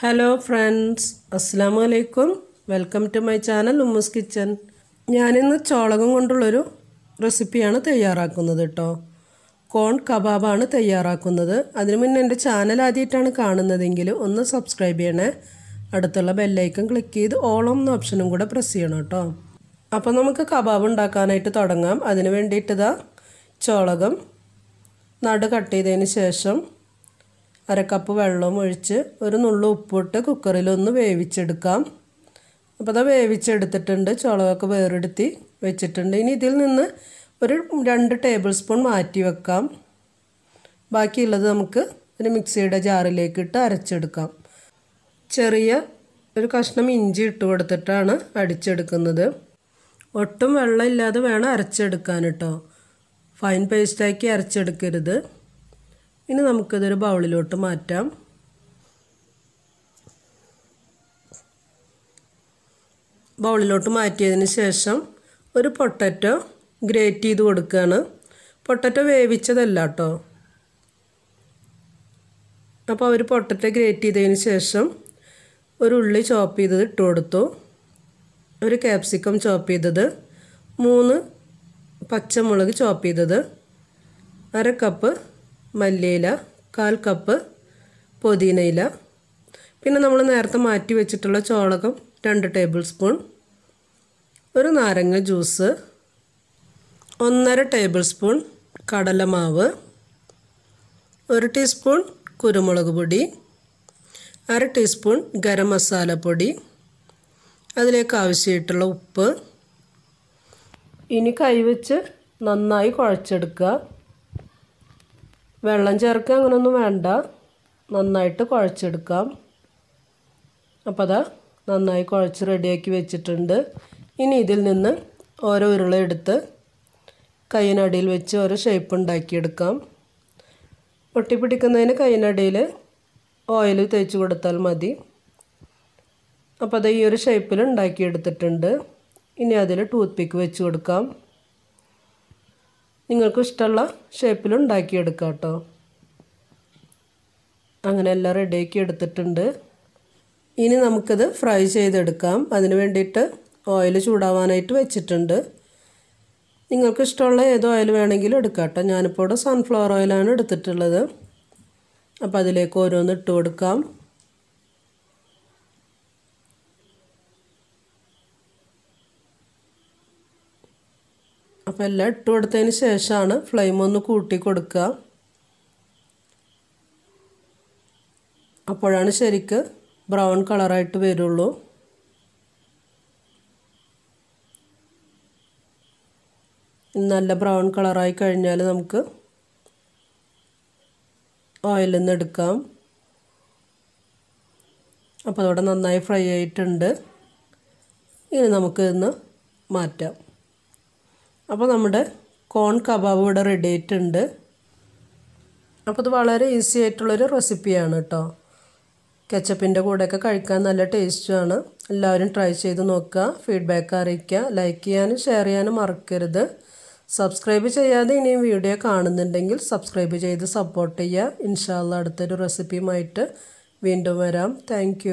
hello friends അസ്സാം വലൈക്കും welcome to my channel ഉമ്മസ് കിച്ചൻ ഞാനിന്ന് ചോളകം കൊണ്ടുള്ളൊരു റെസിപ്പിയാണ് തയ്യാറാക്കുന്നത് കേട്ടോ കോൺ കബാബാണ് തയ്യാറാക്കുന്നത് അതിനു മുന്നേ എൻ്റെ ചാനൽ ആദ്യമായിട്ടാണ് കാണുന്നതെങ്കിൽ ഒന്ന് സബ്സ്ക്രൈബ് ചെയ്യണേ അടുത്തുള്ള ബെല്ലൈക്കൺ ക്ലിക്ക് ചെയ്ത് ഓളം എന്ന ഓപ്ഷനും കൂടെ പ്രസ് ചെയ്യണം കേട്ടോ അപ്പോൾ നമുക്ക് കബാബ് ഉണ്ടാക്കാനായിട്ട് തുടങ്ങാം അതിന് വേണ്ടിയിട്ട് ഇതാ ചോളകം നടു കട്ട് ചെയ്തതിന് ശേഷം അരക്കപ്പ് വെള്ളം ഒഴിച്ച് ഒരു നുള്ളു ഉപ്പിട്ട് കുക്കറിലൊന്ന് വേവിച്ചെടുക്കാം അപ്പോൾ അത് വേവിച്ചെടുത്തിട്ടുണ്ട് ചുളകൊക്കെ വേറെടുത്തി വെച്ചിട്ടുണ്ട് ഇനി ഇതിൽ നിന്ന് ഒരു രണ്ട് ടേബിൾ സ്പൂൺ മാറ്റി വെക്കാം ബാക്കിയുള്ളത് നമുക്ക് ഒരു മിക്സിയുടെ ജാറിലേക്ക് ഇട്ട് അരച്ചെടുക്കാം ചെറിയ ഒരു കഷ്ണം ഇഞ്ചി ഇട്ട് കൊടുത്തിട്ടാണ് അടിച്ചെടുക്കുന്നത് ഒട്ടും വെള്ളമില്ലാതെ വേണം അരച്ചെടുക്കാൻ കേട്ടോ ഫൈൻ പേസ്റ്റാക്കി അരച്ചെടുക്കരുത് ഇനി നമുക്കിതൊരു ബൗളിലോട്ട് മാറ്റാം ബൗളിലോട്ട് മാറ്റിയതിന് ശേഷം ഒരു പൊട്ടറ്റോ ഗ്രേറ്റ് ചെയ്ത് കൊടുക്കുകയാണ് പൊട്ടറ്റോ വേവിച്ചതല്ല കേട്ടോ അപ്പോൾ ഒരു പൊട്ടറ്റോ ഗ്രേറ്റ് ചെയ്തതിന് ശേഷം ഒരു ഉള്ളി ചോപ്പ് ചെയ്തത് ഇട്ട് കൊടുത്തു ഒരു ക്യാപ്സിക്കം ചോപ്പ് ചെയ്തത് മൂന്ന് പച്ചമുളക് ചോപ്പ് ചെയ്തത് അര കപ്പ് മല്ലിയില കാൽ കപ്പ് പുതിനയില പിന്നെ നമ്മൾ നേരത്തെ മാറ്റി വെച്ചിട്ടുള്ള ചോളകം രണ്ട് ടേബിൾ സ്പൂൺ ഒരു നാരങ്ങ ജ്യൂസ് ഒന്നര ടേബിൾ സ്പൂൺ കടലമാവ് ഒരു ടീസ്പൂൺ കുരുമുളക് പൊടി അര ടീസ്പൂൺ ഗരം മസാലപ്പൊടി അതിലേക്ക് ആവശ്യമായിട്ടുള്ള ഉപ്പ് ഇനി കൈവച്ച് നന്നായി കുഴച്ചെടുക്കുക വെള്ളം ചേർക്കുക അങ്ങനെയൊന്നും വേണ്ട നന്നായിട്ട് കുഴച്ചെടുക്കാം അപ്പോൾ അതാ നന്നായി കുഴച്ച് റെഡിയാക്കി വെച്ചിട്ടുണ്ട് ഇനി ഇതിൽ നിന്ന് ഓരോ ഉരുള എടുത്ത് കൈയിനടിയിൽ വെച്ച് ഓരോ ഷേപ്പ് ഉണ്ടാക്കിയെടുക്കാം ഒട്ടിപ്പിടിക്കുന്നതിന് കൈയിനടിയിൽ ഓയിൽ തേച്ച് കൊടുത്താൽ മതി അപ്പോൾ അത് ഈ ഒരു ഷേപ്പിൽ ഉണ്ടാക്കിയെടുത്തിട്ടുണ്ട് ഇനി അതിൽ ടൂത്ത് പിക്ക് വെച്ച് കൊടുക്കാം നിങ്ങൾക്ക് ഇഷ്ടമുള്ള ഷേപ്പിൽ ഉണ്ടാക്കിയെടുക്കാം കേട്ടോ അങ്ങനെ എല്ലാം റെഡിയാക്കി എടുത്തിട്ടുണ്ട് ഇനി നമുക്കിത് ഫ്രൈ ചെയ്തെടുക്കാം അതിന് വേണ്ടിയിട്ട് ഓയിൽ ചൂടാവാനായിട്ട് വെച്ചിട്ടുണ്ട് നിങ്ങൾക്ക് ഇഷ്ടമുള്ള ഏത് ഓയിൽ വേണമെങ്കിലും എടുക്കാം കേട്ടോ ഞാനിപ്പോൾ ഇവിടെ സൺഫ്ലവർ ഓയിലാണ് എടുത്തിട്ടുള്ളത് അപ്പോൾ അതിലേക്ക് ഓരോന്ന് ഇട്ട് കൊടുക്കാം അപ്പം എല്ലാം ഇട്ട് കൊടുത്തതിന് ശേഷമാണ് ഫ്ലെയിം ഒന്ന് കൂട്ടി കൊടുക്കുക അപ്പോഴാണ് ശരിക്ക് ബ്രൗൺ കളറായിട്ട് വരുള്ളൂ നല്ല ബ്രൗൺ കളറായി കഴിഞ്ഞാൽ നമുക്ക് ഓയിൽ നിന്ന് എടുക്കാം അപ്പോൾ അതോടെ നന്നായി ഫ്രൈ ആയിട്ടുണ്ട് ഇനി നമുക്ക് മാറ്റാം അപ്പോൾ നമ്മുടെ കോൺ കബാബ് ഇവിടെ റെഡി ആയിട്ടുണ്ട് അപ്പോൾ ഇത് വളരെ ഈസി ആയിട്ടുള്ളൊരു റെസിപ്പിയാണ് കേട്ടോ കെച്ചപ്പിൻ്റെ കൂടെയൊക്കെ കഴിക്കാൻ നല്ല ടേസ്റ്റുമാണ് എല്ലാവരും ട്രൈ ചെയ്ത് നോക്കുക ഫീഡ്ബാക്ക് അറിയിക്കുക ലൈക്ക് ചെയ്യാനും ഷെയർ ചെയ്യാനും മറക്കരുത് സബ്സ്ക്രൈബ് ചെയ്യാതെ ഇനിയും വീഡിയോ കാണുന്നുണ്ടെങ്കിൽ സബ്സ്ക്രൈബ് ചെയ്ത് സപ്പോർട്ട് ചെയ്യുക ഇൻഷാല്ല അടുത്തൊരു റെസിപ്പിയുമായിട്ട് വീണ്ടും വരാം താങ്ക്